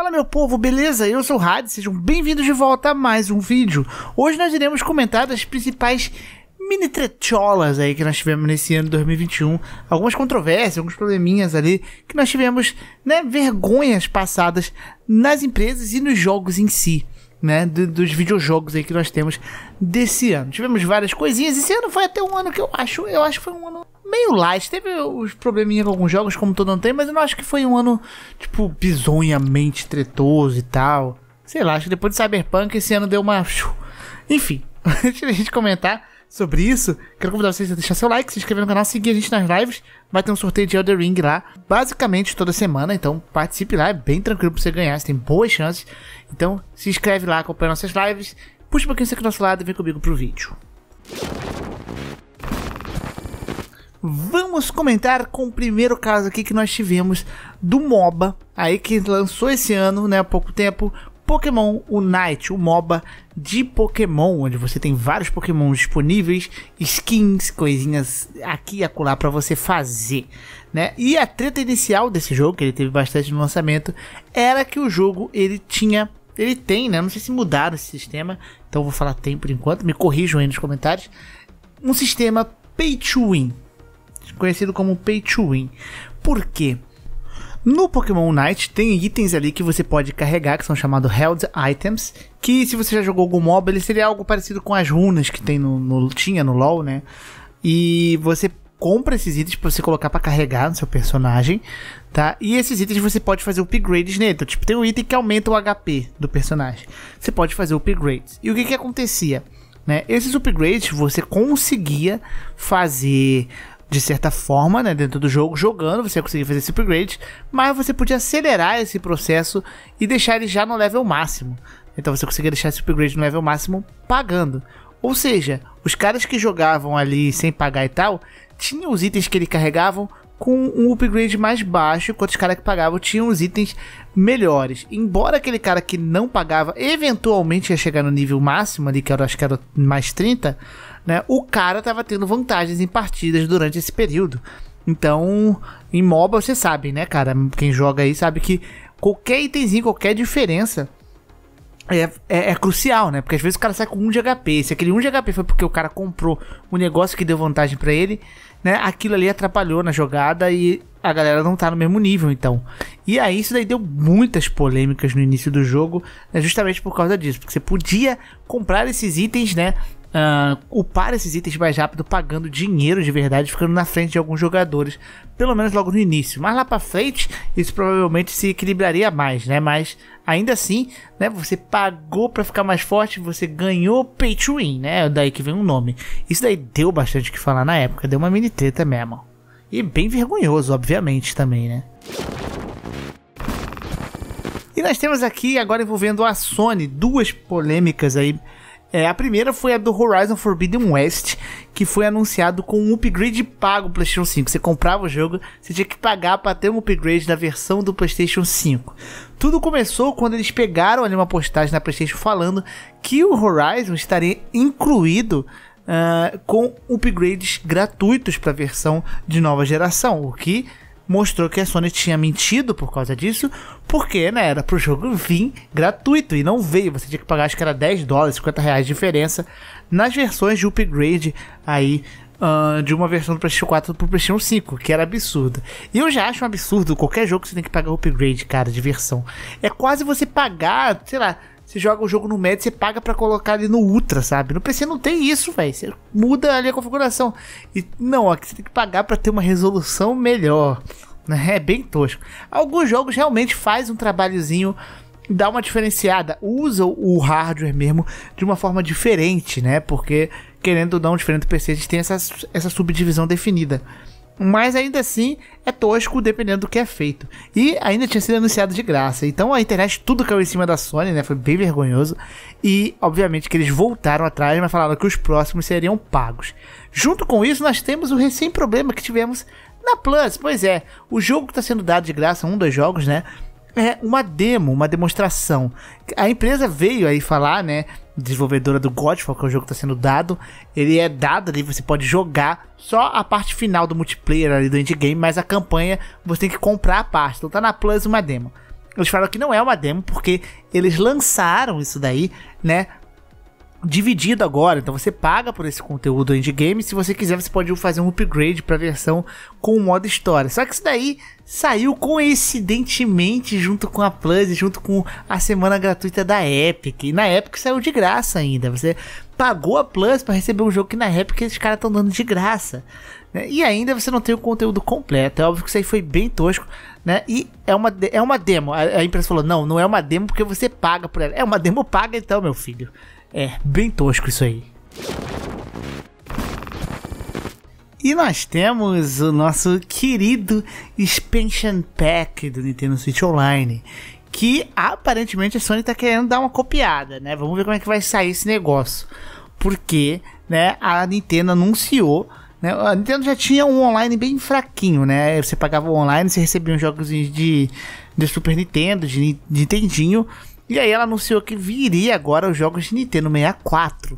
Fala meu povo, beleza? Eu sou o Rad, sejam bem-vindos de volta a mais um vídeo. Hoje nós iremos comentar as principais mini trecholas aí que nós tivemos nesse ano de 2021, algumas controvérsias, alguns probleminhas ali que nós tivemos, né, vergonhas passadas nas empresas e nos jogos em si. Né, dos videojogos aí que nós temos desse ano. Tivemos várias coisinhas. Esse ano foi até um ano que eu acho, eu acho que foi um ano meio light. Teve os probleminhas com alguns jogos, como todo ano tem, mas eu não acho que foi um ano, tipo, bizonhamente tretoso e tal. Sei lá, acho que depois de Cyberpunk esse ano deu uma. Enfim, antes da gente comentar sobre isso, quero convidar vocês a deixar seu like, se inscrever no canal, seguir a gente nas lives. Vai ter um sorteio de Elder Ring lá, basicamente toda semana. Então participe lá, é bem tranquilo pra você ganhar, você tem boas chances. Então se inscreve lá, acompanha nossas lives, puxa um pouquinho você aqui do nosso lado e vem comigo pro vídeo. Vamos comentar com o primeiro caso aqui que nós tivemos do MOBA, aí que lançou esse ano, né, há pouco tempo, Pokémon Unite, o MOBA de Pokémon, onde você tem vários Pokémon disponíveis, skins, coisinhas aqui e acolá para você fazer, né? E a treta inicial desse jogo, que ele teve bastante no lançamento, era que o jogo ele tinha ele tem, né? Não sei se mudaram esse sistema, então vou falar tem por enquanto, me corrijam aí nos comentários. Um sistema pay to win, conhecido como Pay to Win. Por quê? No Pokémon Night tem itens ali que você pode carregar, que são chamados Held Items, que se você já jogou algum mob ele seria algo parecido com as runas que tem no, no tinha no LoL, né? E você compra esses itens para você colocar para carregar no seu personagem, tá? E esses itens você pode fazer upgrades nele. Então, tipo, tem um item que aumenta o HP do personagem. Você pode fazer upgrades. E o que que acontecia? Né? Esses upgrades você conseguia fazer de certa forma, né, dentro do jogo, jogando, você ia conseguir fazer esse upgrade, mas você podia acelerar esse processo e deixar ele já no level máximo. Então você conseguia deixar esse upgrade no level máximo pagando. Ou seja, os caras que jogavam ali sem pagar e tal, tinham os itens que ele carregavam com um upgrade mais baixo, enquanto os caras que pagavam tinham os itens melhores. Embora aquele cara que não pagava eventualmente ia chegar no nível máximo ali, que eu acho que era mais 30, né? O cara tava tendo vantagens em partidas durante esse período. Então, em MOBA você sabe, né, cara? Quem joga aí sabe que qualquer itemzinho, qualquer diferença é, é, é, crucial, né? Porque às vezes o cara sai com 1 de HP. Se aquele 1 de HP foi porque o cara comprou um negócio que deu vantagem para ele, né? Aquilo ali atrapalhou na jogada e a galera não tá no mesmo nível, então. E aí isso daí deu muitas polêmicas no início do jogo, né? justamente por causa disso. Porque você podia comprar esses itens, né? uh, upar esses itens mais rápido, pagando dinheiro de verdade, ficando na frente de alguns jogadores, pelo menos logo no início. Mas lá para frente, isso provavelmente se equilibraria mais, né? Mas ainda assim, né? Você pagou para ficar mais forte, você ganhou pay to win, né? É daí que vem o nome. Isso daí deu bastante o que falar na época, deu uma mini treta mesmo. E bem vergonhoso, obviamente, também, né? E nós temos aqui agora envolvendo a Sony duas polêmicas aí é, a primeira foi a do Horizon Forbidden West, que foi anunciado com um upgrade pago para PlayStation 5. Você comprava o jogo, você tinha que pagar para ter um upgrade da versão do PlayStation 5. Tudo começou quando eles pegaram ali uma postagem na PlayStation falando que o Horizon estaria incluído uh, com upgrades gratuitos para a versão de nova geração, o que mostrou que a Sony tinha mentido por causa disso, porque, né, era pro jogo vir gratuito e não veio. Você tinha que pagar, acho que era 10 dólares, 50 reais de diferença nas versões de upgrade aí Uh, de uma versão do PlayStation 4 pro PlayStation 5, que era absurda. E eu já acho um absurdo qualquer jogo que você tem que pagar upgrade, cara, de versão. É quase você pagar, sei lá, você joga o jogo no médio, você paga para colocar ele no ultra, sabe? No PC não tem isso, velho. Você muda ali a configuração. E não, aqui você tem que pagar para ter uma resolução melhor. Né? É bem tosco. Alguns jogos realmente faz um trabalhozinho dá uma diferenciada, usa o hardware mesmo de uma forma diferente, né? Porque querendo ou não, diferente do PC, a gente tem essa, essa subdivisão definida mas ainda assim é tosco dependendo do que é feito. E ainda tinha sido anunciado de graça. Então a internet tudo caiu em cima da Sony, né? Foi bem vergonhoso. E obviamente que eles voltaram atrás, mas falaram que os próximos seriam pagos. Junto com isso, nós temos o recém problema que tivemos na Plus. Pois é, o jogo que está sendo dado de graça, um dos jogos, né? É uma demo, uma demonstração. A empresa veio aí falar, né? desenvolvedora do Godfall, que é o jogo que está sendo dado, ele é dado ali, você pode jogar só a parte final do multiplayer ali do endgame, mas a campanha você tem que comprar a parte. Então tá na Plus uma demo. Eles falo que não é uma demo porque eles lançaram isso daí, né, dividido agora, então você paga por esse conteúdo endgame, se você quiser você pode fazer um upgrade para a versão com o modo história. Só que isso daí saiu coincidentemente junto com a Plus, junto com a semana gratuita da Epic. E na Epic saiu de graça ainda. Você pagou a Plus para receber um jogo que na Epic esses caras estão dando de graça. Né? E ainda você não tem o conteúdo completo. É óbvio que isso aí foi bem tosco, né? E é uma, é uma demo. A, a empresa falou: não, não é uma demo porque você paga por ela. É uma demo paga então, meu filho. É bem tosco isso aí. E nós temos o nosso querido expansion pack do Nintendo Switch Online, que aparentemente a Sony está querendo dar uma copiada, né? Vamos ver como é que vai sair esse negócio. Porque, né, a Nintendo anunciou né? A Nintendo já tinha um online bem fraquinho, né? Você pagava online, você recebia uns jogos de, de Super Nintendo, de, de Nintendinho, e aí ela anunciou que viria agora os jogos de Nintendo 64.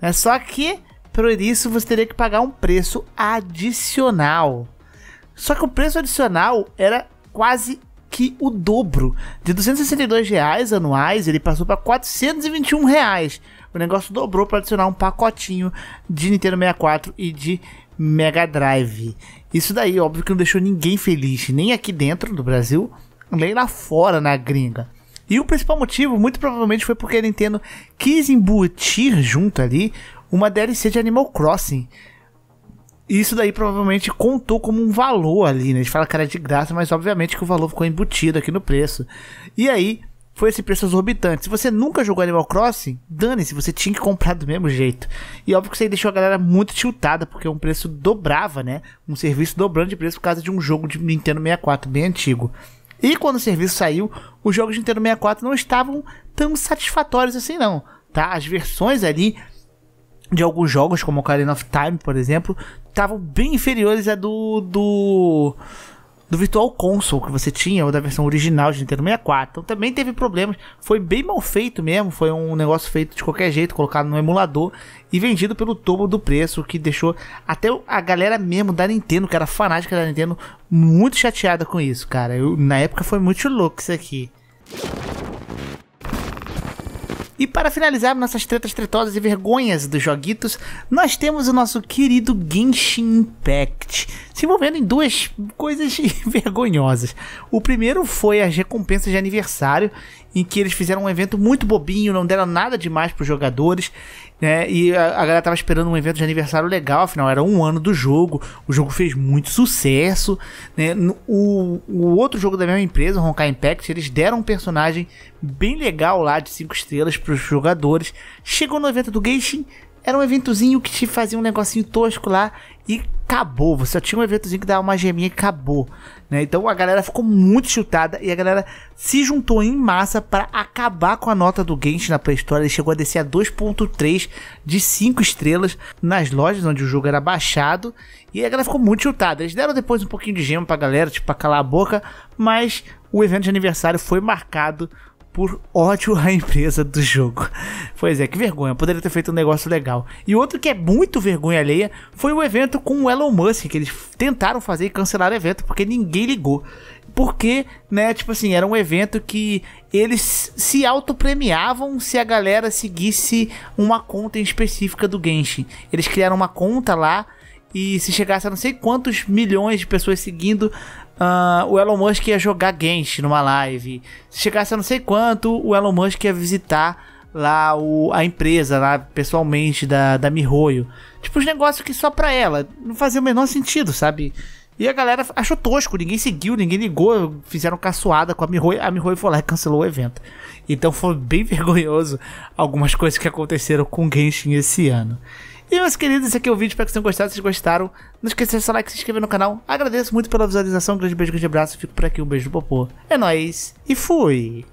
É né, Só que, por isso, você teria que pagar um preço adicional. Só que o preço adicional era quase que o dobro. De 262 reais anuais, ele passou para 421 reais. O negócio dobrou para adicionar um pacotinho de Nintendo 64 e de Mega Drive. Isso daí, óbvio que não deixou ninguém feliz, nem aqui dentro do Brasil, nem lá fora na gringa. E o principal motivo, muito provavelmente, foi porque a Nintendo quis embutir junto ali uma DLC de Animal Crossing. isso daí provavelmente contou como um valor ali, né? A gente fala que era de graça, mas obviamente que o valor ficou embutido aqui no preço. E aí, foi esse preço exorbitante. Se você nunca jogou Animal Crossing, dane-se, você tinha que comprar do mesmo jeito. E óbvio que isso aí deixou a galera muito tiltada, porque é um preço dobrava, né? Um serviço dobrando de preço por causa de um jogo de Nintendo 64 bem antigo. E quando o serviço saiu, os jogos de Nintendo 64 não estavam tão satisfatórios assim não, tá? As versões ali de alguns jogos, como Ocarina of Time, por exemplo, estavam bem inferiores a do do do Virtual Console que você tinha, ou da versão original de Nintendo 64. Então também teve problemas. Foi bem mal feito mesmo. Foi um negócio feito de qualquer jeito, colocado no emulador e vendido pelo topo do preço, que deixou até a galera mesmo da Nintendo, que era fanática da Nintendo, muito chateada com isso, cara. Eu, na época foi muito louco isso aqui. E para finalizar nossas tretas tretosas e vergonhas dos joguitos, nós temos o nosso querido Genshin Impact, se envolvendo em duas coisas vergonhosas. O primeiro foi as recompensas de aniversário, em que eles fizeram um evento muito bobinho, não deram nada demais para os jogadores, né? E a, a, galera tava esperando um evento de aniversário legal, afinal era um ano do jogo, o jogo fez muito sucesso, né? O, o outro jogo da mesma empresa, Honkai Impact, eles deram um personagem bem legal lá de 5 estrelas para os jogadores. Chegou no evento do Genshin, era um eventozinho que te fazia um negocinho tosco lá e acabou. Você só tinha um eventozinho que dava uma geminha e acabou. Né? Então a galera ficou muito chutada e a galera se juntou em massa para acabar com a nota do Genshin na Play Store. Ele chegou a descer a 2.3 de 5 estrelas nas lojas onde o jogo era baixado. E a galera ficou muito chutada. Eles deram depois um pouquinho de gema pra galera, tipo, pra calar a boca. Mas o evento de aniversário foi marcado por ódio à empresa do jogo. Pois é, que vergonha, poderia ter feito um negócio legal. E outro que é muito vergonha alheia foi o evento com o Elon Musk, que eles tentaram fazer e cancelaram o evento porque ninguém ligou. Porque, né, tipo assim, era um evento que eles se autopremiavam se a galera seguisse uma conta em específica do Genshin. Eles criaram uma conta lá e se chegasse a não sei quantos milhões de pessoas seguindo, Uh, o Elon Musk ia jogar Genshin numa live. Se chegasse a não sei quanto, o Elon Musk ia visitar lá o, a empresa, lá pessoalmente, da, da Mihoyo. Tipo, os negócios que só pra ela. Não fazia o menor sentido, sabe? E a galera achou tosco, ninguém seguiu, ninguém ligou, fizeram caçoada com a Mihoyo. A Mihoyo foi lá e cancelou o evento. Então foi bem vergonhoso algumas coisas que aconteceram com Genshin esse ano. E meus queridos, esse aqui é o vídeo, espero que vocês tenham gostado, se vocês gostaram, não esqueça de deixar like, se inscrever no canal, agradeço muito pela visualização, um grande beijo, grande abraço, fico por aqui, um beijo do popô, é nóis, e fui!